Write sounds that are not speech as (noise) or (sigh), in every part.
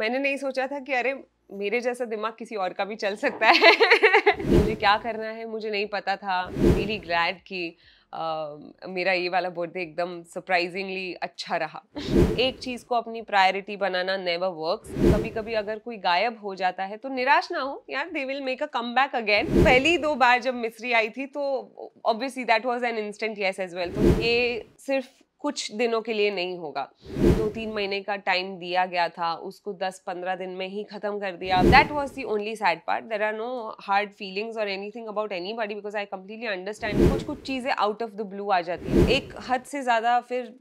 मैंने नहीं सोचा था कि अरे मेरे जैसा दिमाग किसी और का भी चल सकता है (laughs) मुझे क्या करना है मुझे नहीं पता था मेरी ग्लैड कि मेरा ये वाला बर्थडे एकदम सरप्राइजिंगली अच्छा रहा एक चीज़ को अपनी प्रायोरिटी बनाना नेवर वर्क्स कभी कभी अगर कोई गायब हो जाता है तो निराश ना हो यार they will make a come back again पहली दो बार जब मिस्री आई थी तो obviously that was an instant yes as well तो ये सिर्फ कुछ दिनों के लिए नहीं होगा दो तीन महीने का टाइम दिया गया था उसको दस पंद्रह दिन में ही खत्म कर दिया that was the only sad part there are no hard feelings और anything about anybody because I completely understand कुछ कुछ चीज़ें आउट ऑफ द ब्लू आ जाती है एक हद से ज़्यादा फिर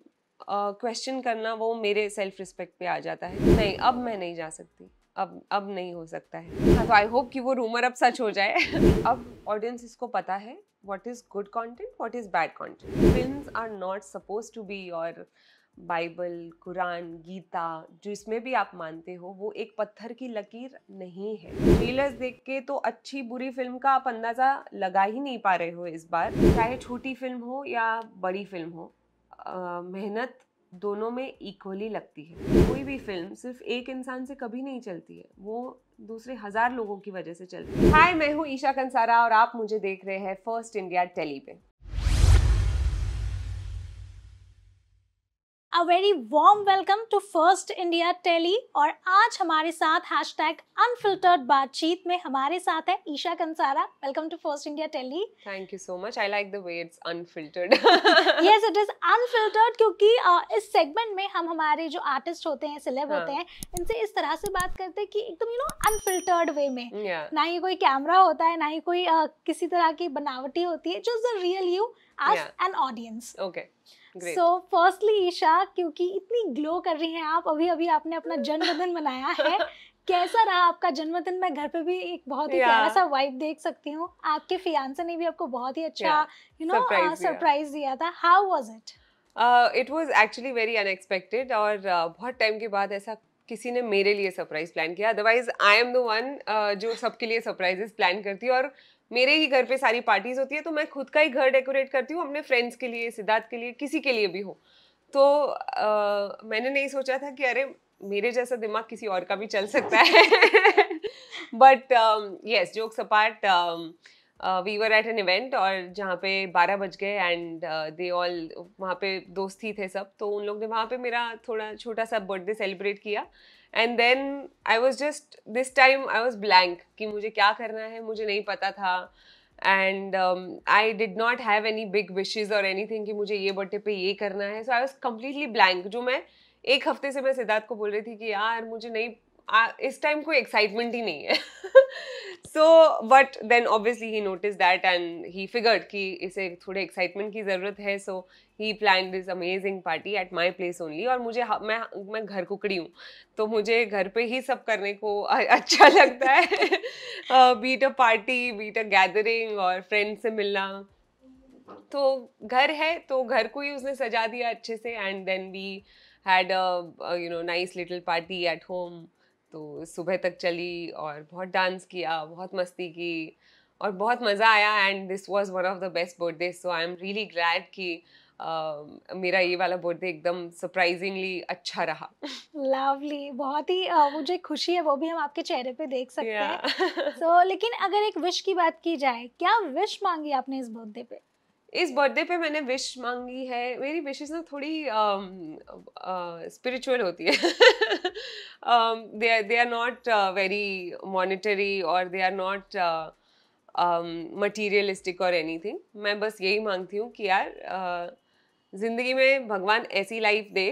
क्वेश्चन uh, करना वो मेरे सेल्फ रिस्पेक्ट पे आ जाता है नहीं अब मैं नहीं जा सकती अब अब नहीं हो सकता है हाँ तो आई होप कि वो रूमर अब सच हो जाए (laughs) अब ऑडियंस इसको पता है what is good content, what is bad content. Films are not supposed to be your Bible Quran Gita जिसमें भी आप मानते हो वो एक पत्थर की लकीर नहीं है ट्रेलर्स देख के तो अच्छी बुरी फिल्म का आप अंदाज़ा लगा ही नहीं पा रहे हो इस बार चाहे छोटी फिल्म हो या बड़ी फिल्म हो मेहनत दोनों में इक्वली लगती है कोई भी फिल्म सिर्फ एक इंसान से कभी नहीं चलती है वो दूसरे हजार लोगों की वजह से चल रही है हाय मैं हूँ ईशा कंसारा और आप मुझे देख रहे हैं फर्स्ट इंडिया टेली पे very warm welcome to first India tele और आज हमारे साथ हैश टैग अनफिल्टर्ड बातचीत में हमारे साथ है Isha Kansara welcome to first India telly thank you so much I like the way it's unfiltered yes it is unfiltered क्योंकि uh, इस सेगमेंट में हम हमारे जो आर्टिस्ट होते हैं सिलेब हाँ. होते हैं इनसे इस तरह से बात करते हैं कि एकदम यू नो अनफिल्टर्ड वे में yeah. ना ही कोई कैमरा होता है ना ही कोई uh, किसी तरह की बनावटी होती है just the real you as an audience okay so firstly Isha क्योंकि इतनी ग्लो कर रही हैं आप अभी अभी आपने अपना (laughs) जन्मदिन मनाया है कैसा रहा आपका जन्मदिन मैं घर पे भी एक बहुत ही प्यारा सा वाइब देख सकती हूँ आपके फियांसे ने भी आपको बहुत ही अच्छा यू नो सरप्राइज दिया था how was it it was actually very unexpected और बहुत टाइम के बाद ऐसा किसी ने मेरे लिए सरप्राइज प्लान किया otherwise I am the one जो सबके लिए सरप्राइजेस प्लान करती है और मेरे ही घर पे सारी पार्टीज होती है तो मैं खुद का ही घर डेकोरेट करती हूँ अपने फ्रेंड्स के लिए सिद्धार्थ के लिए किसी के लिए भी हो तो आ, मैंने नहीं सोचा था कि अरे मेरे जैसा दिमाग किसी और का भी चल सकता है but yes jokes apart we were at an event और जहाँ पे बारह बज गए एंड दे ऑल वहाँ पे दोस्त ही थे सब तो उन लोग ने वहाँ पे मेरा थोड़ा छोटा सा बर्थडे सेलिब्रेट किया and then I was just this time I was blank कि मुझे क्या करना है मुझे नहीं पता था and I did not have any big wishes और एनी थिंग कि मुझे ये बर्थडे पे ये करना है so I was completely blank जो मैं एक हफ्ते से मैं सिद्धार्थ को बोल रही थी कि यार मुझे नहीं आ, इस टाइम कोई एक्साइटमेंट ही नहीं है (laughs) so but then obviously he noticed that and he figured कि इसे थोड़े एक्साइटमेंट की ज़रूरत है so he plan this amazing party at my place only और मुझे मैं मैं घर कुकड़ी हूँ तो मुझे घर पे ही सब करने को अच्छा (laughs) लगता है be it a party be it a gathering और फ्रेंड से मिलना तो घर है तो घर को ही उसने सजा दिया अच्छे से and then we had a you know nice little party at home तो सुबह तक चली और बहुत डांस किया बहुत मस्ती की और बहुत मज़ा आया and this was one of the best birthday so I am really glad कि Uh, मेरा ये वाला बर्थडे एकदम सरप्राइजिंगली अच्छा रहा लवली बहुत ही uh, मुझे खुशी है वो भी हम आपके चेहरे पे देख सकते yeah. हैं सो so, लेकिन अगर एक विश की बात की जाए क्या विश मांगी आपने इस बर्थडे पे इस बर्थडे पे मैंने विश मांगी है मेरी विशेज ना थोड़ी स्पिरिचुअल होती है they are not very monetary और दे आर नॉट मटीरियलिस्टिक और एनीथिंग मैं बस यही मांगती हूँ कि यार uh, ज़िंदगी में भगवान ऐसी लाइफ दे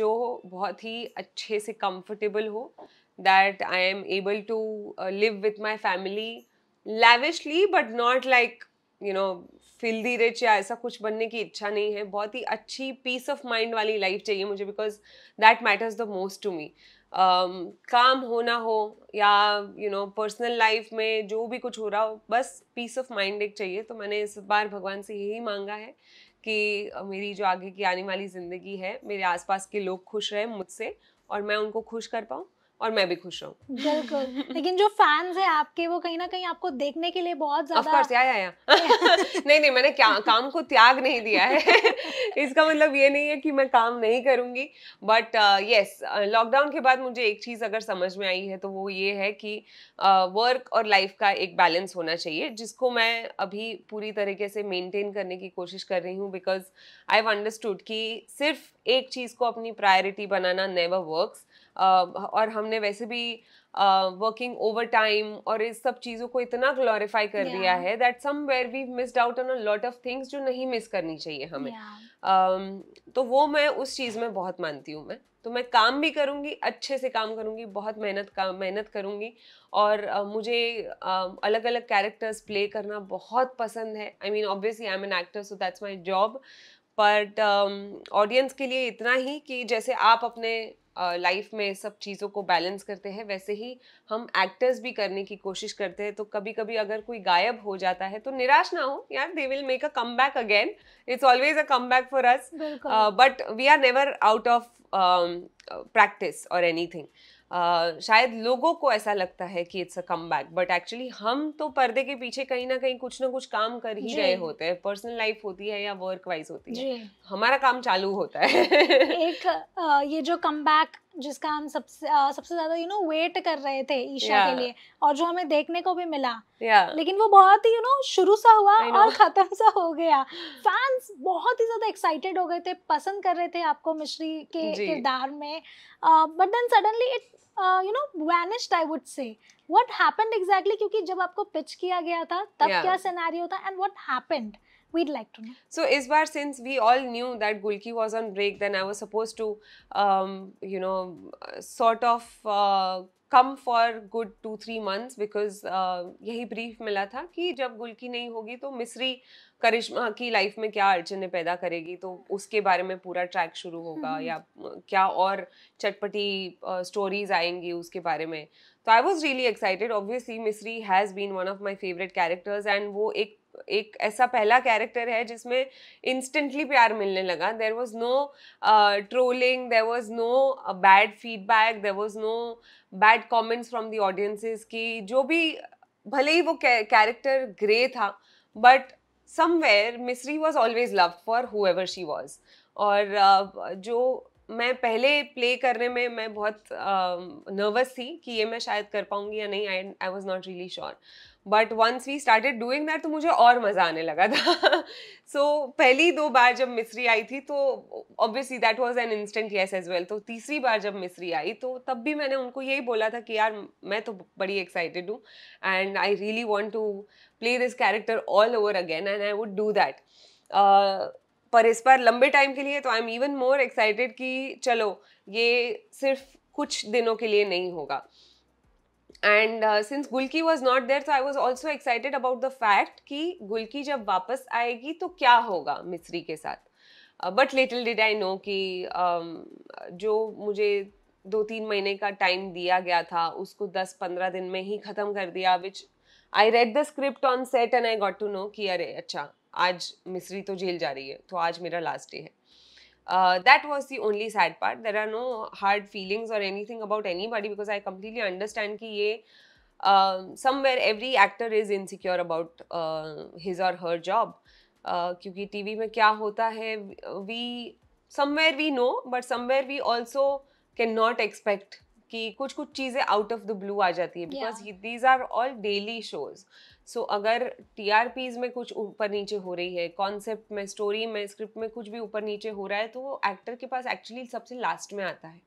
जो बहुत ही अच्छे से कंफर्टेबल हो that I am able to live with my family lavishly but not like you know feel the rich या ऐसा कुछ बनने की इच्छा नहीं है बहुत ही अच्छी पीस ऑफ माइंड वाली लाइफ चाहिए मुझे because that matters the most to me काम होना हो या यू नो पर्सनल लाइफ में जो भी कुछ हो रहा हो बस पीस ऑफ माइंड एक चाहिए तो मैंने इस बार भगवान से यही मांगा है कि मेरी जो आगे की आने वाली ज़िंदगी है मेरे आसपास के लोग खुश रहे मुझसे और मैं उनको खुश कर पाऊँ और मैं भी खुश रहूँ (laughs) लेकिन जो फैंस है आपके वो कहीं ना कहीं आपको देखने के लिए बहुत ज्यादा या, या, या. नहीं नहीं मैंने क्या काम को त्याग नहीं दिया है (laughs) इसका मतलब ये नहीं है कि मैं काम नहीं करूँगी बट यस लॉकडाउन के बाद मुझे एक चीज़ अगर समझ में आई है तो वो ये है कि वर्क uh, और लाइफ का एक बैलेंस होना चाहिए जिसको मैं अभी पूरी तरीके से मेनटेन करने की कोशिश कर रही हूँ बिकॉज आई हैव अंडरस्टूड कि सिर्फ एक चीज़ को अपनी प्रायोरिटी बनाना नेवर वर्क्स और हमने वैसे भी वर्किंग ओवर टाइम और इस सब चीज़ों को इतना ग्लोरीफाई कर yeah. दिया है that somewhere we missed out on a lot of things जो नहीं मिस करनी चाहिए हमें yeah. um, तो वो मैं उस चीज़ में बहुत मानती हूँ मैं तो मैं काम भी करूँगी अच्छे से काम करूँगी बहुत मेहनत का मेहनत करूँगी और uh, मुझे uh, अलग अलग कैरेक्टर्स प्ले करना बहुत पसंद है I mean obviously I am an actor so that's my job but audience के लिए इतना ही कि जैसे आप अपने लाइफ uh, में सब चीज़ों को बैलेंस करते हैं वैसे ही हम एक्टर्स भी करने की कोशिश करते हैं तो कभी कभी अगर कोई गायब हो जाता है तो निराश ना हो यार they will make a come back again it's always a come back for us but we are never out of practice और एनी थिंग शायद लोगों को ऐसा लगता है कि it's a come back but actually हम तो पर्दे के पीछे कहीं ना कहीं कुछ ना कुछ काम कर ही रहे होते हैं पर्सनल लाइफ होती है या वर्क वाइज होती है हमारा काम चालू होता है एक ये जो कम बैक जिसका हम सबसे सबसे ज्यादा यू नो वेट कर रहे थे ईशा yeah. के लिए और जो हमें देखने को भी मिला yeah. लेकिन वो बहुत ही यू नो शुरू सा हुआ और खत्म सा हो गया फैंस बहुत ही ज्यादा एक्साइटेड हो गए थे पसंद कर रहे थे आपको मिश्री के किरदार में but then suddenly it you know vanished I would say what happened exactly क्योंकि जब आपको पिच किया गया था तब yeah. क्या सिनेरियो था and what happened We'd like to know. So, is bar since we all knew that Gulki was on break, then I was supposed to, um, you know, sort of uh, come for good two three months because यही brief मिला था कि जब गुलकी नहीं होगी तो मिसरी करिश्मा की life में क्या अड़चने पैदा करेगी तो उसके बारे में पूरा ट्रैक शुरू होगा या क्या और चटपटी स्टोरीज आएंगी उसके बारे में तो I was really excited obviously Mishri has been one of my favourite characters and वो एक एक ऐसा पहला कैरेक्टर है जिसमें इंस्टेंटली प्यार मिलने लगा there was no trolling there was no bad feedback there was no bad comments from the audiences की जो भी भले ही वो कैरेक्टर ग्रे था but somewhere Mishri was always love for whoever she was और uh, जो मैं पहले प्ले करने में मैं बहुत नर्वस uh, थी कि ये मैं शायद कर पाऊंगी या नहीं I I was not really sure but once we started doing that तो मुझे और मज़ा आने लगा था सो (laughs) so, पहली दो बार जब मिस्री आई थी तो obviously that was an instant yes as well तो तीसरी बार जब मिस्री आई तो तब भी मैंने उनको यही बोला था कि यार मैं तो बड़ी एक्साइटेड हूँ and I really want to play this character all over again and I would do that पर इस बार लंबे टाइम के लिए तो I am even more excited कि चलो ये सिर्फ कुछ दिनों के लिए नहीं होगा and since Gulki was not there तो I was also excited about the fact कि गुलकी जब वापस आएगी तो क्या होगा मिस्री के साथ but little did I know कि um, जो मुझे दो तीन महीने का टाइम दिया गया था उसको दस पंद्रह दिन में ही ख़त्म कर दिया which I read the script on set and I got to know कि अरे अच्छा आज मिस्री तो जेल जा रही है तो आज मेरा लास्ट डे है uh, that was the only sad part there are no hard feelings or anything about anybody because i completely understand ki ye uh, somewhere every actor is insecure about uh, his or her job uh, क्योंकि TV में क्या होता है we somewhere we know but somewhere we also can not expect कि कुछ कुछ चीज़ें out of the blue आ जाती है because these are all daily shows so so, अगर टी में कुछ ऊपर नीचे हो रही है कॉन्सेप्ट में स्टोरी में स्क्रिप्ट में कुछ भी ऊपर नीचे हो रहा है तो वो एक्टर के पास एक्चुअली सबसे लास्ट में आता है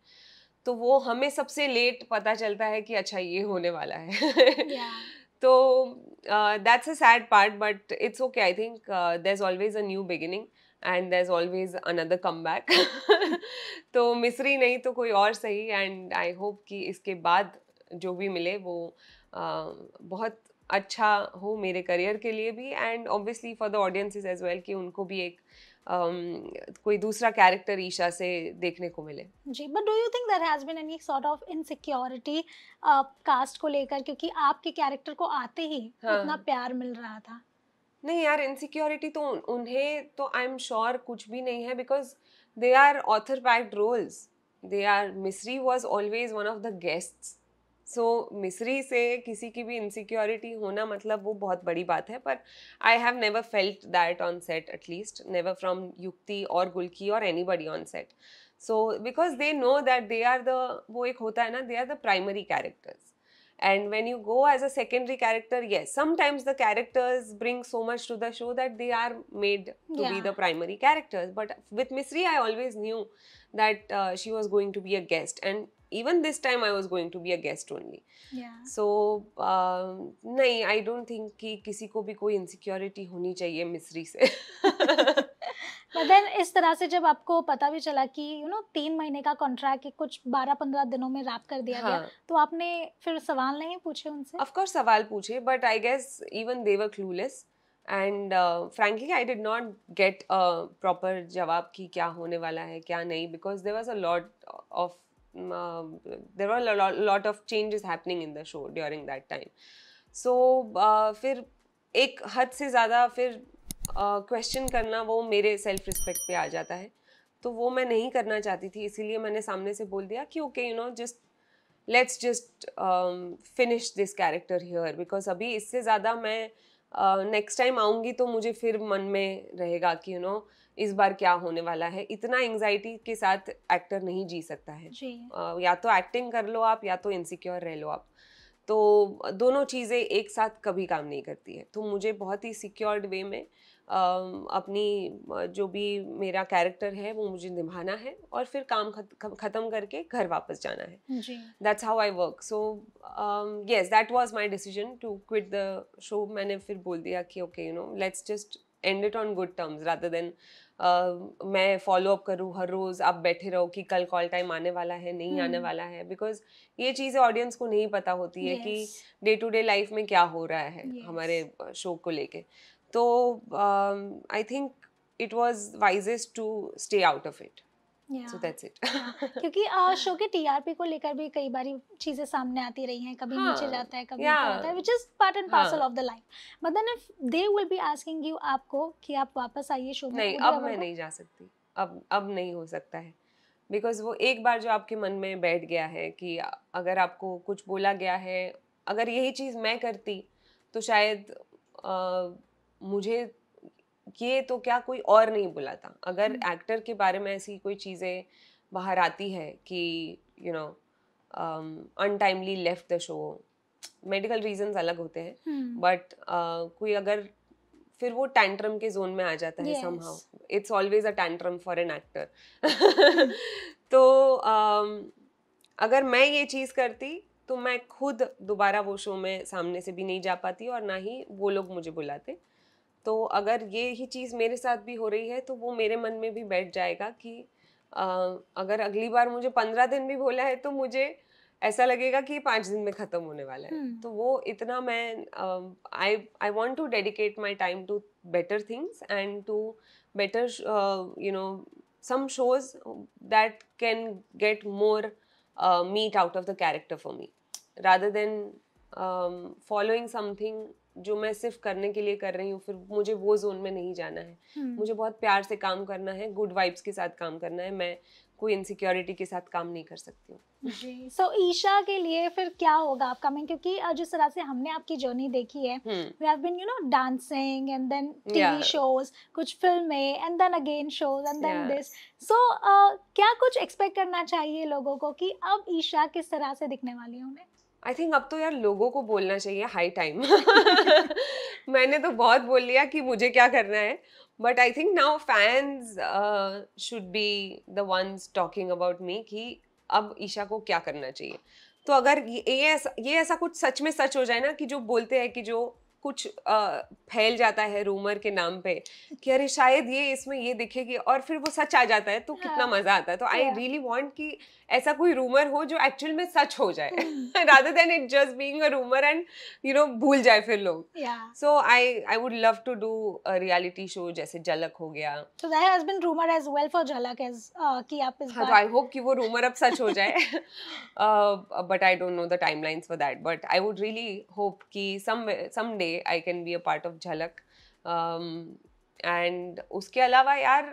तो वो हमें सबसे लेट पता चलता है कि अच्छा ये होने वाला है yeah. (laughs) तो that's a sad part but it's okay I think there is always a new beginning and there is always another come back तो मिसरी नहीं तो कोई और सही एंड आई होप कि इसके बाद जो भी मिले वो uh, बहुत अच्छा हो मेरे करियर के लिए भी and obviously for the audiences as well कि उनको भी एक um, कोई दूसरा कैरेक्टर ईशा से देखने को मिले जी but do you think there has been any sort of insecurity cast को लेकर क्योंकि आपके कैरेक्टर को आते ही हाँ. इतना प्यार मिल रहा था नहीं यार इनसिक्योरिटी तो उन्हें तो आई एम श्योर कुछ भी नहीं है because they are author backed roles they are Mishri was always one of the guests so Mishri से किसी की भी इनसिक्योरिटी होना मतलब वो बहुत बड़ी बात है पर I have never felt that on set at least never from Yukti और गुलकी और anybody on set so because they know that they are the वो एक होता है ना they are the primary characters and when you go as a secondary character yes sometimes the characters bring so much to the show that they are made to be the primary characters but with Misri I always knew that she was going to be a guest and even this time i was going to be a guest only so um, नहीं I don't think कि किसी को भी कोई insecurity होनी चाहिए मिस्री से मदन (laughs) इस तरह से जब आपको पता भी चला कि यू you नो know, तीन महीने का कॉन्ट्रैक्ट कुछ बारह पंद्रह दिनों में रैप कर दिया हाँ. गया तो आपने फिर सवाल नहीं पूछे उनसे ऑफकोर्स सवाल पूछे but I guess even they were clueless and frankly I did not get proper जवाब कि क्या होने वाला है क्या नहीं because there was a lot of there are lot of change is happening in the show during that time so फिर एक हद से ज़्यादा फिर क्वेश्चन uh, करना वो मेरे सेल्फ रिस्पेक्ट पे आ जाता है तो वो मैं नहीं करना चाहती थी इसीलिए मैंने सामने से बोल दिया कि okay you know just let's just finish this character here because अभी इससे ज़्यादा मैं नेक्स्ट uh, टाइम आऊँगी तो मुझे फिर मन में रहेगा कि यू you नो know, इस बार क्या होने वाला है इतना एंजाइटी के साथ एक्टर नहीं जी सकता है जी। आ, या तो एक्टिंग कर लो आप या तो इनसिक्योर रह लो आप तो दोनों चीज़ें एक साथ कभी काम नहीं करती है तो मुझे बहुत ही सिक्योर्ड वे में आ, अपनी जो भी मेरा कैरेक्टर है वो मुझे निभाना है और फिर काम ख़त्म करके घर वापस जाना है that's how I work so yes that was my decision to quit the show मैंने फिर बोल दिया कि okay you know let's just end it on good terms rather than मैं फॉलो अप करूँ हर रोज़ आप बैठे रहो कि कल कॉल टाइम आने वाला है नहीं आने हम्म। वाला है बिकॉज ये चीज़ें ऑडियंस को नहीं पता होती है कि डे टू डे लाइफ में क्या हो रहा है हमारे शो को लेके तो I think it was wisest to stay out of it (laughs) क्योंकि शो के टीआरपी को लेकर भी कई बार चीजें सामने आती रही हैं कभी नीचे हाँ, जाता है कभी होता है which is part and parcel of the life but then if they will be asking you आपको कि आप वापस आइए शो में नहीं अब मैं नहीं जा सकती अब अब नहीं हो सकता है बिकॉज वो एक बार जो आपके मन में बैठ गया है कि अगर आपको कुछ बोला गया है अगर यही चीज़ मैं करती तो शायद आ, मुझे ये तो क्या कोई और नहीं बुलाता अगर एक्टर हम्म। के बारे में ऐसी कोई चीज़ें बाहर आती है कि you know untimely left the show medical reasons अलग होते हैं बट हम्म। uh, कोई अगर फिर वो टैंट्रम के जोन में आ जाता है somehow it's always a tantrum for an actor तो um, अगर मैं ये चीज़ करती तो मैं खुद दोबारा वो शो में सामने से भी नहीं जा पाती और ना ही वो लोग मुझे बुलाते तो अगर ये ही चीज़ मेरे साथ भी हो रही है तो वो मेरे मन में भी बैठ जाएगा कि आ, अगर अगली बार मुझे पंद्रह दिन भी बोला है तो मुझे ऐसा लगेगा कि पाँच दिन में ख़त्म होने वाला है हम्म। तो वो इतना मैं I I want to dedicate my time to better things and to better you know some shows that can get more meat out of the character for me rather than following something जो मैं सिर्फ करने के लिए कर रही हूँ फिर मुझे वो जोन में नहीं जाना है हम्म। मुझे बहुत प्यार से काम करना है गुड वाइब्स के साथ काम करना है मैं कोई इनसिक्योरिटी के साथ काम नहीं कर सकती हूँ जी सो so, ईशा के लिए फिर क्या होगा आपका मैं क्योंकि जिस तरह से हमने आपकी जर्नी देखी है we have been you know dancing and then TV shows कुछ फिल्में and then again shows and then this so क्या कुछ एक्सपेक्ट करना चाहिए लोगों को कि अब ईशा किस तरह से दिखने वाली है उन्हें आई थिंक अब तो यार लोगों को बोलना चाहिए हाई टाइम (laughs) मैंने तो बहुत बोल लिया कि मुझे क्या करना है but I think now fans should be the ones talking about me कि अब ईशा को क्या करना चाहिए तो अगर ये ऐसा ये ऐसा कुछ सच में सच हो जाए ना कि जो बोलते हैं कि जो कुछ फैल जाता है रूमर के नाम पे कि अरे शायद ये इसमें ये दिखेगी और फिर वो सच आ जाता है तो कितना हाँ। मजा आता है तो आई रियली वॉन्ट कि ऐसा कोई रूमर हो जो एक्चुअल में सच हो जाए rather than it just being rumour and you know भूल जाए फिर लोग so I I would love to do reality show जैसे झलक हो गया तो there has been rumour as well for Jhalak as कि आप इस हाँ, तो बार आई होप कि वो रूमर अब सच हो जाए but I don't know the timelines for that but I would really hope कि some someday I I can be a part of Jhalak and उसके अलावा यार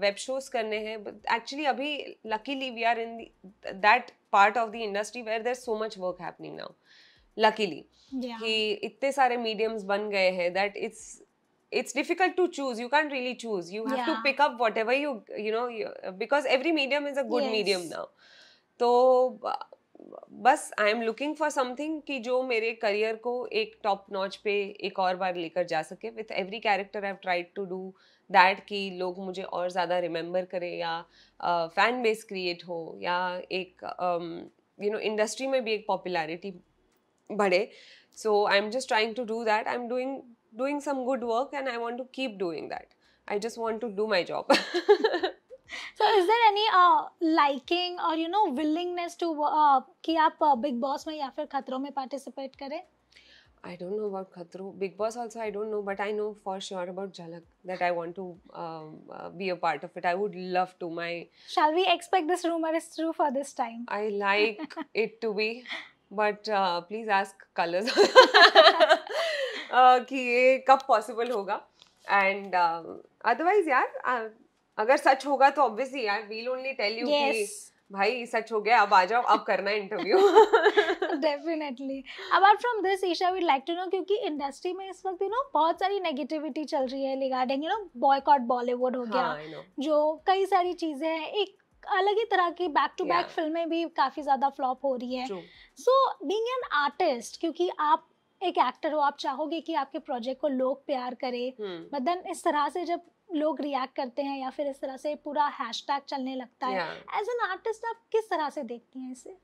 वेब शोज करने हैं एक्चुअली अभी luckily we are in that part of the industry where there so much work happening now luckily कि इतने सारे मीडियम्स बन गए हैं that it's it's difficult to choose you can't really choose you have yeah. to pick up whatever you you know you, because every medium is a good yes. medium now तो बस I am looking for something कि जो मेरे career को एक top notch पे एक और बार लेकर जा सके with every character I tried to do that कि लोग मुझे और ज़्यादा रिमेंबर करें या फ़ैन बेस क्रिएट हो या एक यू नो इंडस्ट्री में भी एक पॉपुलैरिटी बढ़े so I am just trying to do that I am doing doing some good work and I want to keep doing that I just want to do my job so is there any uh, liking or you know willingness to uh, कि आप big boss में या फिर खतरों में participate करें I don't know about Khatru. Big Boss also I don't know, but I know for sure about Jhalak that I want to um, uh, be a part of it. I would love to. My shall we expect this rumor is true for this time? I like it to be, but uh, please ask colors uh, कि ये कब possible होगा and uh, otherwise यार uh, अगर सच होगा तो obviously I will only tell you कि भाई सच हो गया अब आ जाओ अब करना interview definitely apart from this Isha we'd like to know क्योंकि इंडस्ट्री में इस वक्त यू नो बहुत सारी नेगेटिविटी चल रही है regarding you know boycott Bollywood हो हाँ, गया जो कई सारी चीजें हैं एक अलग ही तरह की बैक टू बैक फिल्में भी काफ़ी ज़्यादा फ्लॉप हो रही है सो बीइंग एन आर्टिस्ट क्योंकि आप एक एक्टर हो आप चाहोगे कि आपके प्रोजेक्ट को लोग प्यार करें बट hmm. देन इस तरह से जब लोग रिएक्ट करते हैं या फिर इस तरह से पूरा हैशटैग चलने लगता है एज एन आर्टिस्ट आप किस तरह से देखती हैं इसे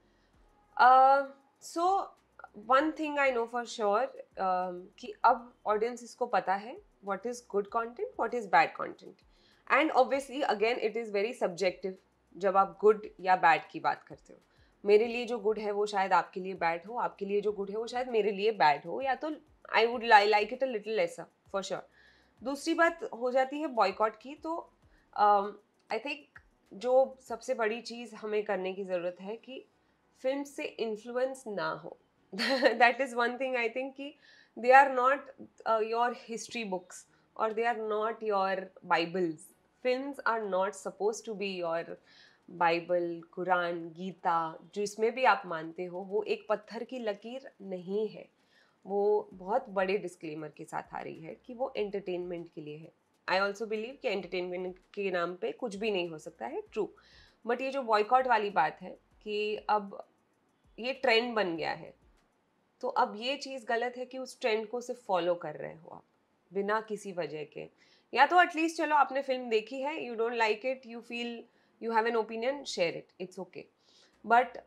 so one thing I know for sure कि अब ऑडियंस इसको पता है what is good content what is bad content and obviously again it is very subjective जब आप गुड या बैड की बात करते हो मेरे लिए जो गुड है वो शायद आपके लिए बैड हो आपके लिए जो गुड है वो शायद मेरे लिए बैड हो या तो I would lie like it a little lesser for sure दूसरी बात हो जाती है बॉयकॉट की तो आई um, थिंक जो सबसे बड़ी चीज़ हमें करने की ज़रूरत है कि फिल्म से इन्फ्लुएंस ना हो that is one thing I think कि they are not your history books और they are not your Bibles film are not suppose to be your Bible Quran Gita जिसमें भी आप मानते हो वो एक पत्थर की लकीर नहीं है वो बहुत बड़े डिस्क्लेमर के साथ आ रही है कि वो एंटरटेनमेंट के लिए है आई ऑल्सो बिलीव कि एंटरटेनमेंट के नाम पे कुछ भी नहीं हो सकता है ट्रू बट ये जो बॉयकॉट वाली बात है कि अब ये ट्रेंड बन गया है तो अब ये चीज़ गलत है कि उस ट्रेंड को सिर्फ फॉलो कर रहे हो आप बिना किसी वजह के या तो एटलीस्ट चलो आपने फिल्म देखी है you don't like it you feel you have an opinion share it it's okay but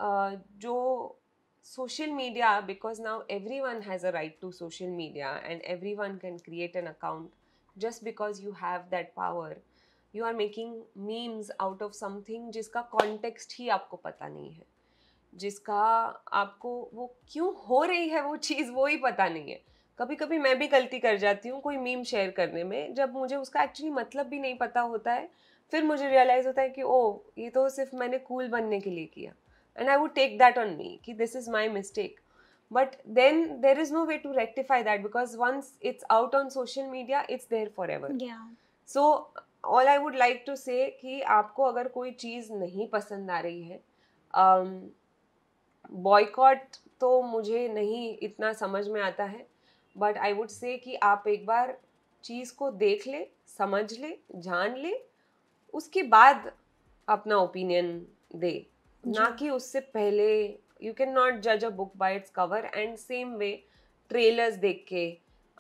जो social media because now everyone has a right to social media and everyone can create an account just because you have that power you are making memes out of something जिसका context ही आपको पता नहीं है जिसका आपको वो क्यों हो रही है वो चीज़ वो ही पता नहीं है कभी कभी मैं भी गलती कर जाती हूँ कोई मीम शेयर करने में जब मुझे उसका एक्चुअली मतलब भी नहीं पता होता है फिर मुझे रियलाइज़ होता है कि ओ ये तो सिर्फ मैंने कूल बनने के लिए किया and i would take that on me ki this is my mistake but then there is no way to rectify that because once it's out on social media it's there forever yeah so all i would like to say ki aapko agar koi cheez nahi pasand aa rahi hai um boycott तो मुझे नहीं इतना समझ में आता है but I would से कि आप एक बार चीज़ को देख ले समझ ले जान ले उसके बाद अपना ओपिनियन दे ना कि उससे पहले यू कैन नॉट जज a book by its cover and same way trailers देख के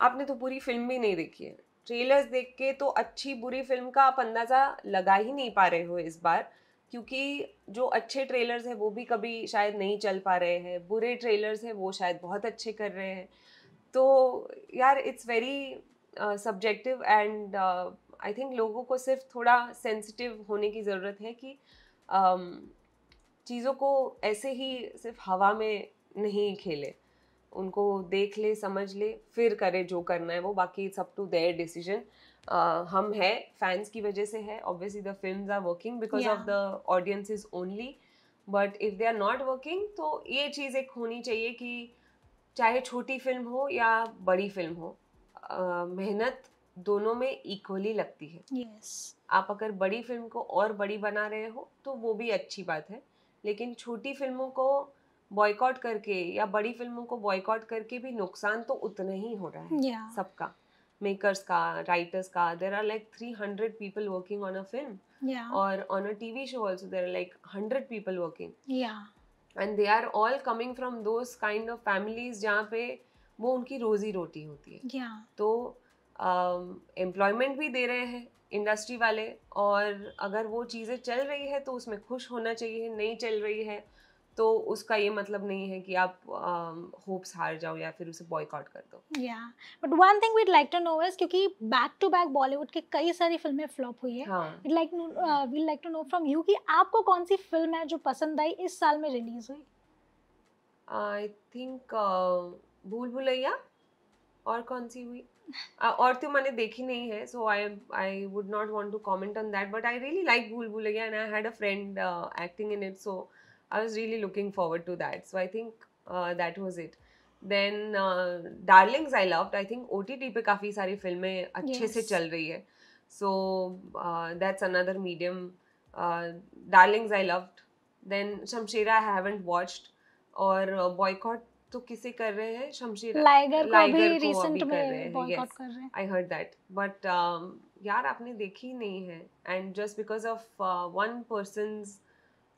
आपने तो पूरी फिल्म भी नहीं देखी है ट्रेलर्स देख के तो अच्छी बुरी फिल्म का आप अंदाज़ा लगा ही नहीं पा रहे हो इस बार क्योंकि जो अच्छे ट्रेलर्स हैं वो भी कभी शायद नहीं चल पा रहे हैं बुरे ट्रेलर्स हैं वो शायद बहुत अच्छे कर रहे हैं तो यार it's very subjective and I think लोगों को सिर्फ थोड़ा सेंसिटिव होने की ज़रूरत है कि um, चीज़ों को ऐसे ही सिर्फ हवा में नहीं खेले उनको देख ले समझ ले फिर करे जो करना है वो बाकी it's up to their decision हम है फैंस की वजह से है obviously the film are working because of the audience is only but if they are not working तो ये चीज़ एक होनी चाहिए कि चाहे छोटी फिल्म हो या बड़ी फिल्म हो मेहनत दोनों में इक्वली लगती है yes. आप अगर बड़ी फिल्म को और बड़ी बना रहे हो तो वो भी अच्छी बात है लेकिन छोटी फिल्मों को बॉयकॉट करके या बड़ी फिल्मों को बॉयकॉट करके भी नुकसान तो उतना ही हो रहा है yeah. सबका मेकर्स का राइटर्स का there are like three hundred people working on a film और on a TV show also there are like hundred people working and they are all coming from those kind of families जहाँ पे वो उनकी रोजी रोटी होती है yeah. तो employment um, भी दे रहे हैं इंडस्ट्री वाले और अगर वो चीज़ें चल रही है तो उसमें खुश होना चाहिए नहीं चल रही है तो उसका ये मतलब नहीं है कि आप होप्स हार जाओ या फिर उसे बॉयकॉट कर दो या but one thing we'd like to know is क्योंकि बैक टू बैक बॉलीवुड की कई सारी फिल्में फ्लॉप हुई है like we'd like to know from you कि आपको कौन सी फिल्म है जो पसंद आई इस साल में रिलीज हुई आई थिंक uh, भूल भुलैया और कौन सी हुई और तो मैंने देखी नहीं है so I I would not want to comment on that but I really like Bhool Bhulaiyaa and I had a friend acting in it so I was really looking forward to that so I think that was it then Darlings I love I think O T T पे काफ़ी सारी फिल्में अच्छे से चल रही है so that's another medium Darlings I love then Shamshera I haven't watched और बॉयकॉट uh, तो किसे कर रहे हैं शमशीर लाइगर को अभी रिसेंट में बॉयकॉट कर रहे हैं आई हर्ड दैट बट यार आपने देखी नहीं है and just because of one person's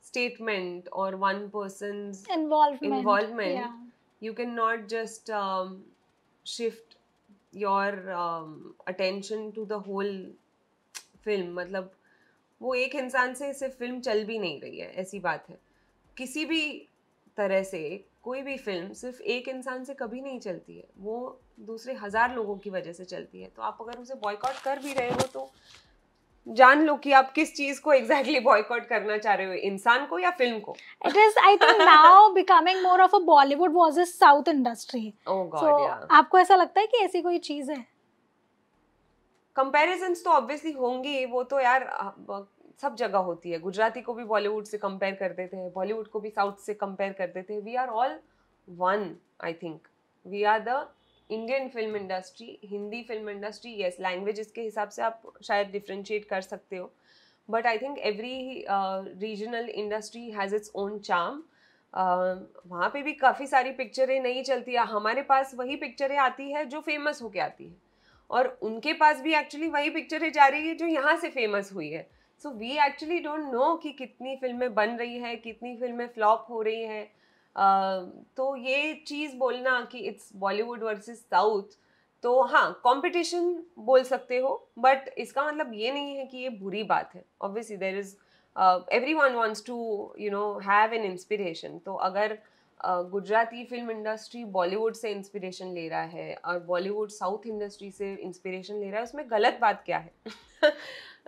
statement और one person's involvement involvement yeah. you cannot just um, shift your um, attention to the मतलब वो एक इंसान से सिर्फ फिल्म चल भी नहीं रही है ऐसी बात है किसी भी तरह से कोई भी फिल्म सिर्फ एक इंसान से कभी नहीं चलती है वो दूसरे हज़ार लोगों की वजह से चलती है तो आप अगर उसे बॉयकॉट कर भी रहे हो तो जान लो कि आप किस चीज को एग्जैक्टली exactly बॉयकॉट करना चाह रहे हो इंसान को या फिल्म को it is I think now becoming more of a Bollywood was a south industry oh God आपको ऐसा लगता है कि ऐसी कोई चीज है कंपैरिजंस तो ऑब्वियसली होंगी वो तो यार सब जगह होती है गुजराती को भी बॉलीवुड से कंपेयर कर देते हैं बॉलीवुड को भी साउथ से कंपेयर कर देते हैं we are all one I think we are the Indian film industry Hindi film industry yes language के हिसाब से आप शायद डिफ्रेंशिएट कर सकते हो but I think every regional industry has its own charm वहाँ पे भी काफ़ी सारी पिक्चरें नहीं चलती है हमारे पास वही पिक्चरें आती है जो फेमस होके आती है और उनके पास भी एक्चुअली वही पिक्चरें जा रही है जो यहाँ से फेमस हुई है so we actually don't know कि कितनी फिल्में बन रही हैं कितनी फिल्में फ्लॉप हो रही हैं uh, तो ये चीज़ बोलना कि इट्स बॉलीवुड वर्सेस साउथ तो हाँ कंपटीशन बोल सकते हो बट इसका मतलब ये नहीं है कि ये बुरी बात है obviously there is every one wants to you know have an inspiration तो अगर uh, Gujarati film industry Bollywood से इंस्पिरेशन ले रहा है और बॉलीवुड साउथ इंडस्ट्री से इंस्पिरेशन ले रहा है उसमें गलत बात क्या है (laughs)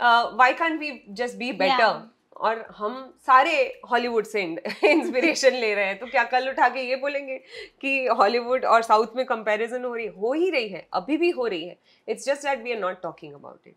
why can we just be better और हम सारे हॉलीवुड से इंस्पिरेशन (laughs) ले रहे हैं तो क्या कल उठा के ये बोलेंगे कि हॉलीवुड और साउथ में कंपैरिजन हो रही हो ही रही है अभी भी हो रही है it's just that we are not talking about it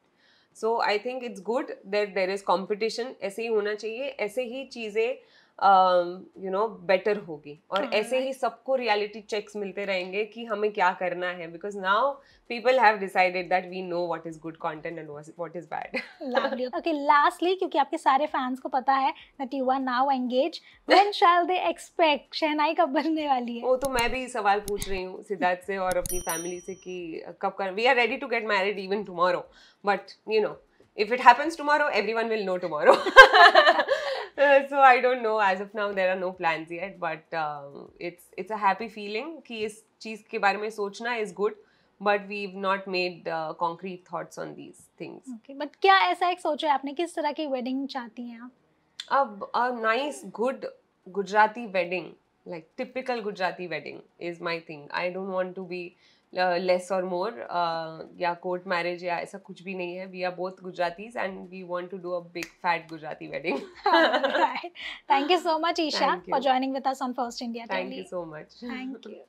so I think it's good there there is competition ऐसे ही होना चाहिए ऐसे ही चीज़ें यू नो बेटर होगी और oh, ऐसे right. ही सबको रियलिटी चेक्स मिलते रहेंगे कि हमें क्या करना है because now people have decided that we know what is good content and what is bad okay lastly क्योंकि आपके सारे फैंस को पता है that you are now engage when shall they expect शहनाई कब बनने वाली है वो तो मैं भी सवाल पूछ रही हूँ सिद्धार्थ से और अपनी फैमिली से कि कब कर we are ready to get married even tomorrow but you know if it happens tomorrow everyone will know tomorrow (laughs) so I don't know. As of now, there are no plans yet, but um, it's it's a happy feeling कि इस चीज के बारे में सोचना is good. But we not made concrete thoughts on these things but क्या ऐसा एक सोचा है आपने किस तरह की वेडिंग चाहती हैं आप अब nice good Gujarati wedding like typical Gujarati wedding is my thing I don't want to be less और मोर या कोर्ट मैरिज या ऐसा कुछ भी नहीं है we are both Gujaratis and we want to do a big fat Gujarati wedding thank you so much Isha for joining with us on First India thank you so much thank you